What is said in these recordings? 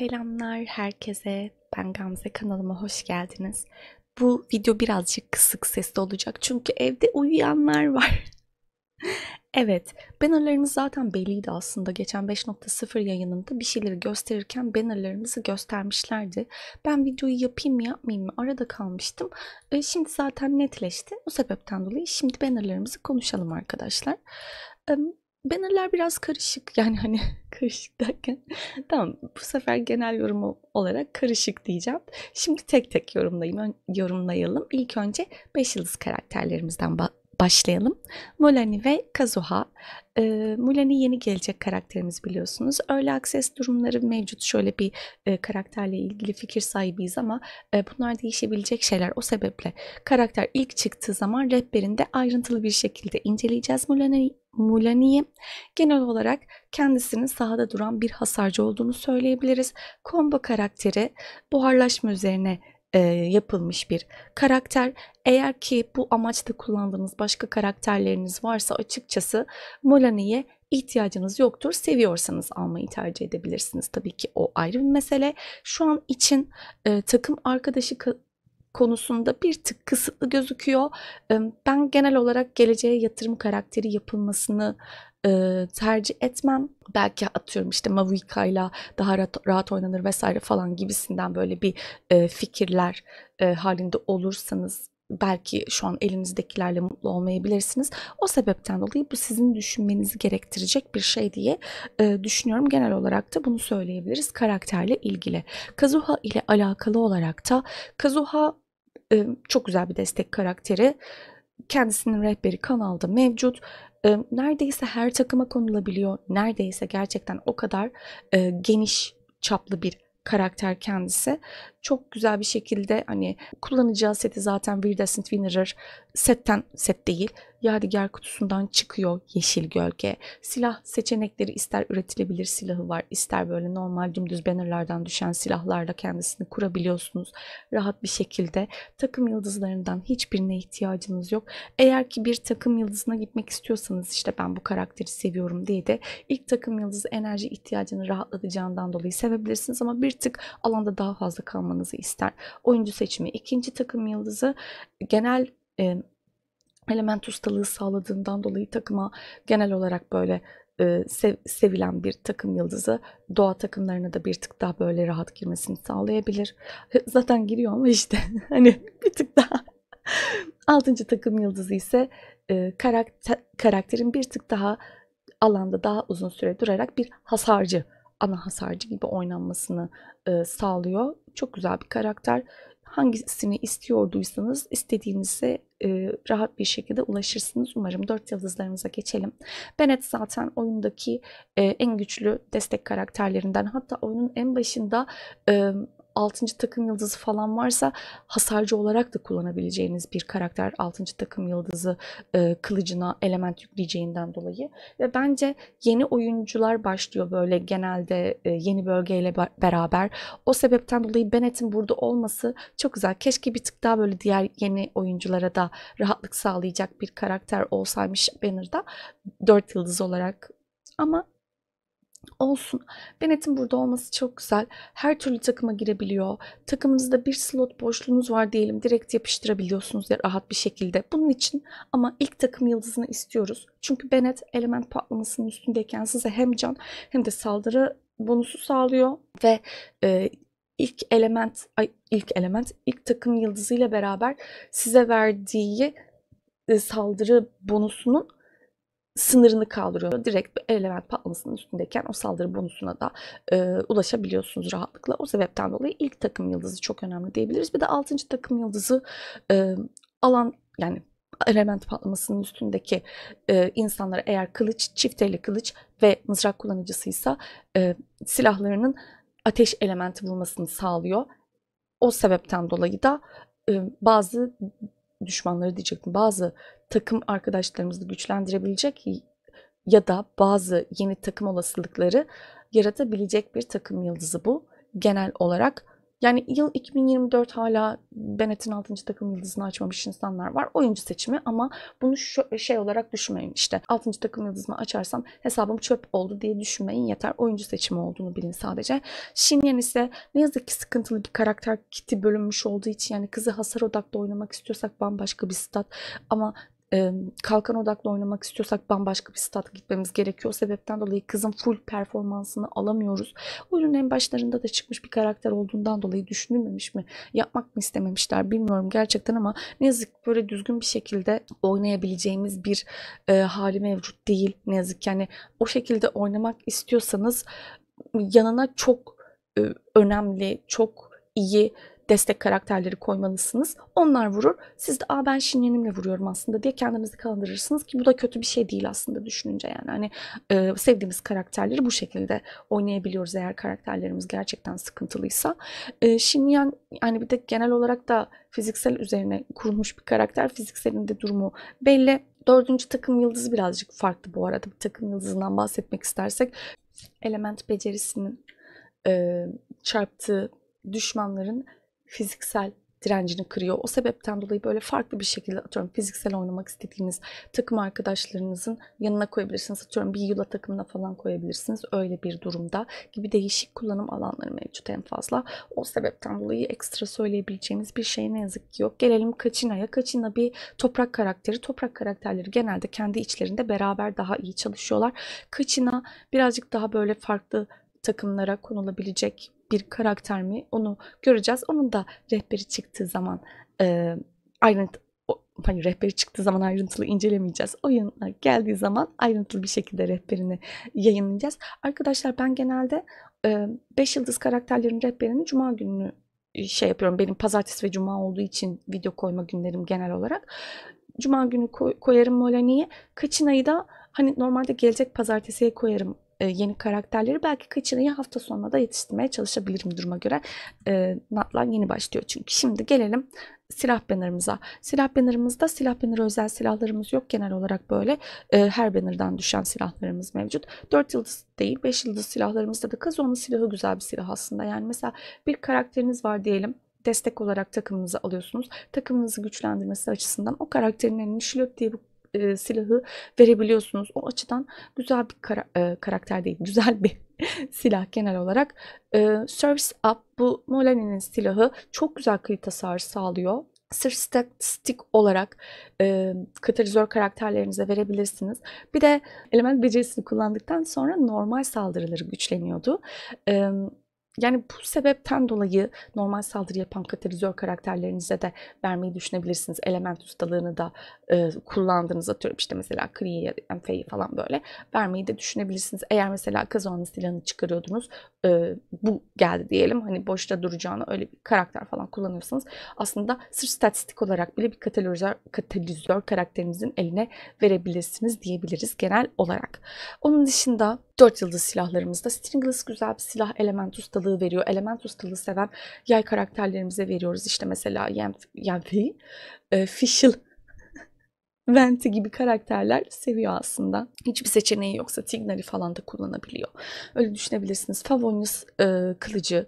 Selamlar herkese. Ben Gamze kanalıma hoş geldiniz. Bu video birazcık kısık sesli olacak çünkü evde uyuyanlar var. evet, bannerlarımız zaten belliydi aslında. Geçen 5.0 yayınında bir şeyleri gösterirken bannerlarımızı göstermişlerdi. Ben videoyu yapayım mı yapmayayım mı arada kalmıştım. E, şimdi zaten netleşti. O sebepten dolayı şimdi bannerlarımızı konuşalım arkadaşlar. Banner'lar biraz karışık yani hani karışık derken tamam bu sefer genel yorum olarak karışık diyeceğim. Şimdi tek tek yorumlayayım, yorumlayalım. İlk önce 5 yıldız karakterlerimizden başlayalım. Molani ve Kazuha e, Mulan'e yeni gelecek karakterimiz biliyorsunuz. Öyle akses durumları mevcut. Şöyle bir e, karakterle ilgili fikir sahibiyiz ama e, bunlar değişebilecek şeyler. O sebeple karakter ilk çıktığı zaman rehberinde ayrıntılı bir şekilde inceleyeceğiz Mulan'ı. Mulani'yi genel olarak kendisinin sahada duran bir hasarcı olduğunu söyleyebiliriz. Combo karakteri buharlaşma üzerine e, yapılmış bir karakter. Eğer ki bu amaçta kullandığınız başka karakterleriniz varsa açıkçası Molane'ye ihtiyacınız yoktur. Seviyorsanız almayı tercih edebilirsiniz. Tabii ki o ayrı bir mesele. Şu an için e, takım arkadaşı konusunda bir tık kısıtlı gözüküyor. Ben genel olarak geleceğe yatırım karakteri yapılmasını tercih etmem. Belki atıyorum işte Mavuika ile daha rahat, rahat oynanır vesaire falan gibisinden böyle bir fikirler halinde olursanız belki şu an elinizdekilerle mutlu olmayabilirsiniz. O sebepten dolayı bu sizin düşünmenizi gerektirecek bir şey diye e, düşünüyorum. Genel olarak da bunu söyleyebiliriz karakterle ilgili. Kazuha ile alakalı olarak da Kazuha e, çok güzel bir destek karakteri. Kendisinin rehberi kanalda mevcut e, neredeyse her takıma konulabiliyor. Neredeyse gerçekten o kadar e, geniş çaplı bir karakter kendisi çok güzel bir şekilde hani kullanacağı seti zaten Virdescent Winner'ır setten set değil yadigar kutusundan çıkıyor yeşil gölge. Silah seçenekleri ister üretilebilir silahı var ister böyle normal dümdüz bannerlardan düşen silahlarla kendisini kurabiliyorsunuz rahat bir şekilde. Takım yıldızlarından hiçbirine ihtiyacınız yok. Eğer ki bir takım yıldızına gitmek istiyorsanız işte ben bu karakteri seviyorum diye de ilk takım yıldızı enerji ihtiyacını rahatlatacağından dolayı sevebilirsiniz ama bir tık alanda daha fazla kalmanızı ister. Oyuncu seçimi ikinci takım yıldızı genel element ustalığı sağladığından dolayı takıma genel olarak böyle e, sev, sevilen bir takım yıldızı doğa takımlarına da bir tık daha böyle rahat girmesini sağlayabilir. Zaten giriyor ama işte hani bir tık daha. Altıncı takım yıldızı ise e, karakter, karakterin bir tık daha alanda daha uzun süre durarak bir hasarcı, ana hasarcı gibi oynanmasını e, sağlıyor. Çok güzel bir karakter hangisini istiyorduysanız istediğinize e, rahat bir şekilde ulaşırsınız. Umarım 4 yıldızlarımıza geçelim. Bennett zaten oyundaki e, en güçlü destek karakterlerinden hatta oyunun en başında e, 6. takım yıldızı falan varsa hasarcı olarak da kullanabileceğiniz bir karakter 6. takım yıldızı e, kılıcına element yükleyeceğinden dolayı ve bence yeni oyuncular başlıyor böyle genelde e, yeni bölgeyle beraber. O sebepten dolayı Bennett'in burada olması çok güzel. Keşke bir tık daha böyle diğer yeni oyunculara da rahatlık sağlayacak bir karakter olsaymış Banner'da 4 yıldız olarak ama olsun. Benet'in burada olması çok güzel. Her türlü takıma girebiliyor. Takımınızda bir slot boşluğunuz var diyelim. Direkt yapıştırabiliyorsunuz ya rahat bir şekilde. Bunun için ama ilk takım yıldızını istiyoruz. Çünkü Benet element patlamasının üstündeyken size hem can hem de saldırı bonusu sağlıyor ve e, ilk element ay, ilk element ilk takım yıldızıyla beraber size verdiği e, saldırı bonusunun sınırını kaldırıyor. Direkt bir element patlamasının üstündeyken o saldırı bonusuna da e, ulaşabiliyorsunuz rahatlıkla. O sebepten dolayı ilk takım yıldızı çok önemli diyebiliriz. Bir de altıncı takım yıldızı e, alan yani element patlamasının üstündeki e, insanlara eğer kılıç, çifteli kılıç ve mızrak kullanıcısıysa e, silahlarının ateş elementi bulmasını sağlıyor. O sebepten dolayı da e, bazı düşmanları diyecektim bazı takım arkadaşlarımızı güçlendirebilecek ya da bazı yeni takım olasılıkları yaratabilecek bir takım yıldızı bu genel olarak. Yani yıl 2024 hala Bennett'in 6. takım yıldızını açmamış insanlar var. Oyuncu seçimi ama bunu şu, şey olarak düşünmeyin. işte 6. takım yıldızını açarsam hesabım çöp oldu diye düşünmeyin yeter. Oyuncu seçimi olduğunu bilin sadece. Shinyan ise ne yazık ki sıkıntılı bir karakter kiti bölünmüş olduğu için yani kızı hasar odaklı oynamak istiyorsak bambaşka bir stat. Ama kalkan odaklı oynamak istiyorsak bambaşka bir stat gitmemiz gerekiyor. O sebepten dolayı kızın full performansını alamıyoruz. Oyunun en başlarında da çıkmış bir karakter olduğundan dolayı düşünülmemiş mi? Yapmak mı istememişler bilmiyorum gerçekten ama ne yazık ki böyle düzgün bir şekilde oynayabileceğimiz bir e, hali mevcut değil. Ne yazık ki yani o şekilde oynamak istiyorsanız yanına çok e, önemli, çok iyi destek karakterleri koymalısınız. Onlar vurur. Siz de Aa, ben şinyenimle vuruyorum aslında diye kendinizi kandırırsınız ki bu da kötü bir şey değil aslında düşününce yani. Hani e, sevdiğimiz karakterleri bu şekilde oynayabiliyoruz eğer karakterlerimiz gerçekten sıkıntılıysa. E, şinyen yani bir de genel olarak da fiziksel üzerine kurulmuş bir karakter. Fizikselin de durumu belli. Dördüncü takım yıldızı birazcık farklı bu arada. Bir takım yıldızından bahsetmek istersek element becerisinin e, çarptığı düşmanların fiziksel direncini kırıyor. O sebepten dolayı böyle farklı bir şekilde atıyorum fiziksel oynamak istediğiniz takım arkadaşlarınızın yanına koyabilirsiniz. Atıyorum bir yula takımına falan koyabilirsiniz. Öyle bir durumda gibi değişik kullanım alanları mevcut en fazla. O sebepten dolayı ekstra söyleyebileceğimiz bir şey ne yazık ki yok. Gelelim Kaçina'ya. Kaçina bir toprak karakteri. Toprak karakterleri genelde kendi içlerinde beraber daha iyi çalışıyorlar. Kaçina birazcık daha böyle farklı takımlara konulabilecek bir karakter mi onu göreceğiz. Onun da rehberi çıktığı zaman e, ayrıntı hani rehberi çıktığı zaman ayrıntılı incelemeyeceğiz. Oyuna geldiği zaman ayrıntılı bir şekilde rehberini yayınlayacağız. Arkadaşlar ben genelde 5 e, yıldız karakterlerin rehberini cuma günü e, şey yapıyorum. Benim pazartesi ve cuma olduğu için video koyma günlerim genel olarak. Cuma günü koy, koyarım Molani'yi. Kaçınayı da hani normalde gelecek pazartesiye koyarım e, yeni karakterleri belki kaçırıya hafta sonuna da yetiştirmeye çalışabilirim duruma göre. E, Natlan yeni başlıyor çünkü. Şimdi gelelim silah bannerımıza. Silah bannerımızda silah bannerı özel silahlarımız yok. Genel olarak böyle e, her bannerdan düşen silahlarımız mevcut. 4 yıldız değil 5 yıldız silahlarımızda da kız onun silahı güzel bir silah aslında. Yani mesela bir karakteriniz var diyelim destek olarak takımınızı alıyorsunuz. Takımınızı güçlendirmesi açısından o karakterin elini şilot diye bu e, silahı verebiliyorsunuz. O açıdan güzel bir kara, e, karakter değil, güzel bir silah genel olarak. E, Service Up bu Molane'nin silahı çok güzel kıyı tasarı sağlıyor. Sırf statistik olarak e, katalizör karakterlerinize verebilirsiniz. Bir de element becerisini kullandıktan sonra normal saldırıları güçleniyordu. E, yani bu sebepten dolayı normal saldırı yapan katalizör karakterlerinize de vermeyi düşünebilirsiniz. Element ustalığını da e, kullandığınız atıyorum işte mesela Kri'yi ya da Enfe'yi falan böyle vermeyi de düşünebilirsiniz. Eğer mesela kazanın silahını çıkarıyordunuz e, bu geldi diyelim hani boşta duracağını öyle bir karakter falan kullanıyorsanız aslında sırf statistik olarak bile bir katalizör, katalizör karakterinizin eline verebilirsiniz diyebiliriz genel olarak. Onun dışında Dört yıldız silahlarımızda Stringless güzel bir silah element ustalığı veriyor. Element ustalığı seven yay karakterlerimize veriyoruz. İşte mesela Yenfi, e, Fishel Venti gibi karakterler seviyor aslında. Hiçbir seçeneği yoksa Tignari falan da kullanabiliyor. Öyle düşünebilirsiniz. Favonius e, kılıcı,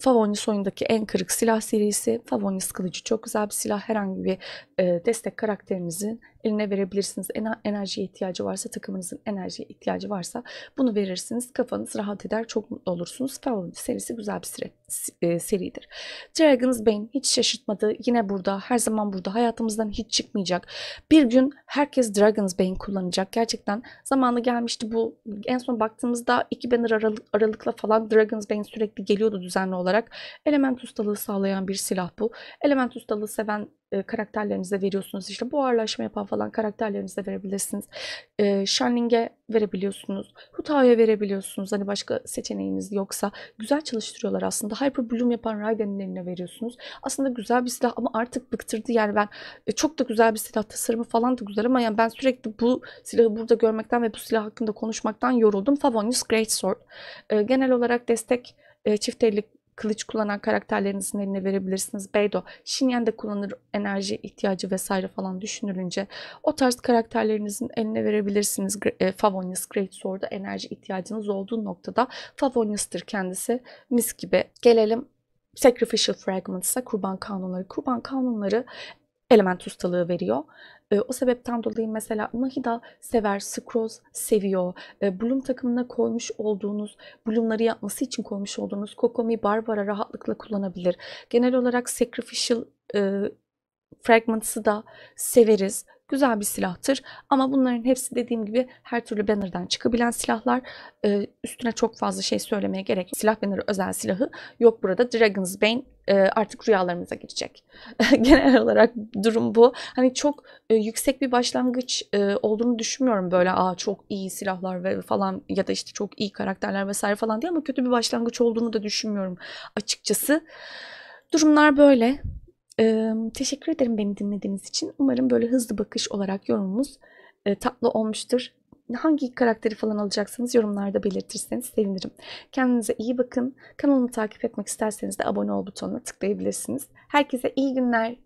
Favonius oyundaki en kırık silah serisi. Favonius kılıcı çok güzel bir silah. Herhangi bir e, destek karakterinizin eline verebilirsiniz. Enerjiye ihtiyacı varsa, takımınızın enerjiye ihtiyacı varsa bunu verirsiniz. Kafanız rahat eder, çok mutlu olursunuz. Fallout serisi güzel bir seri, e, seridir. Dragon's Bane hiç şaşırtmadı. Yine burada, her zaman burada. Hayatımızdan hiç çıkmayacak. Bir gün herkes Dragon's Bane kullanacak. Gerçekten zamanı gelmişti bu. En son baktığımızda 2 banner aralık, aralıkla falan Dragon's Bane sürekli geliyordu düzenli olarak. Element ustalığı sağlayan bir silah bu. Element ustalığı seven e, karakterlerinize veriyorsunuz. İşte bu buharlaşma yapan falan karakterlerinize verebilirsiniz. E, Shining'e verebiliyorsunuz. Huta'ya verebiliyorsunuz. Hani başka seçeneğiniz yoksa. Güzel çalıştırıyorlar aslında. Hyper Bloom yapan Raidenlerine veriyorsunuz. Aslında güzel bir silah ama artık bıktırdı. Yani ben e, çok da güzel bir silah tasarımı falan da güzel ama yani ben sürekli bu silahı burada görmekten ve bu silah hakkında konuşmaktan yoruldum. Favonius Greatsword. E, genel olarak destek e, çift ellik kılıç kullanan karakterlerinizin eline verebilirsiniz. Beydo, Shinyan de kullanır enerji ihtiyacı vesaire falan düşünülünce o tarz karakterlerinizin eline verebilirsiniz. E, Favonius Great Sword'a enerji ihtiyacınız olduğu noktada Favonius'tır kendisi mis gibi. Gelelim Sacrificial Fragments'a kurban kanunları. Kurban kanunları element ustalığı veriyor. E, o sebepten dolayı mesela Mahida sever, Skroz seviyor. E, Bloom takımına koymuş olduğunuz, Bloom'ları yapması için koymuş olduğunuz Kokomi Barbara rahatlıkla kullanabilir. Genel olarak Sacrificial e, Fragments'ı da severiz. Güzel bir silahtır ama bunların hepsi dediğim gibi her türlü banner'dan çıkabilen silahlar. Ee, üstüne çok fazla şey söylemeye gerek yok. Silah banner'ı özel silahı yok burada. Dragon's Bane e, artık rüyalarımıza girecek. Genel olarak durum bu. Hani çok e, yüksek bir başlangıç e, olduğunu düşünmüyorum böyle aa çok iyi silahlar ve falan ya da işte çok iyi karakterler vesaire falan diye ama kötü bir başlangıç olduğunu da düşünmüyorum açıkçası. Durumlar böyle. Ee, teşekkür ederim beni dinlediğiniz için. Umarım böyle hızlı bakış olarak yorumumuz e, tatlı olmuştur. Hangi karakteri falan alacaksanız yorumlarda belirtirseniz sevinirim. Kendinize iyi bakın. Kanalımı takip etmek isterseniz de abone ol butonuna tıklayabilirsiniz. Herkese iyi günler.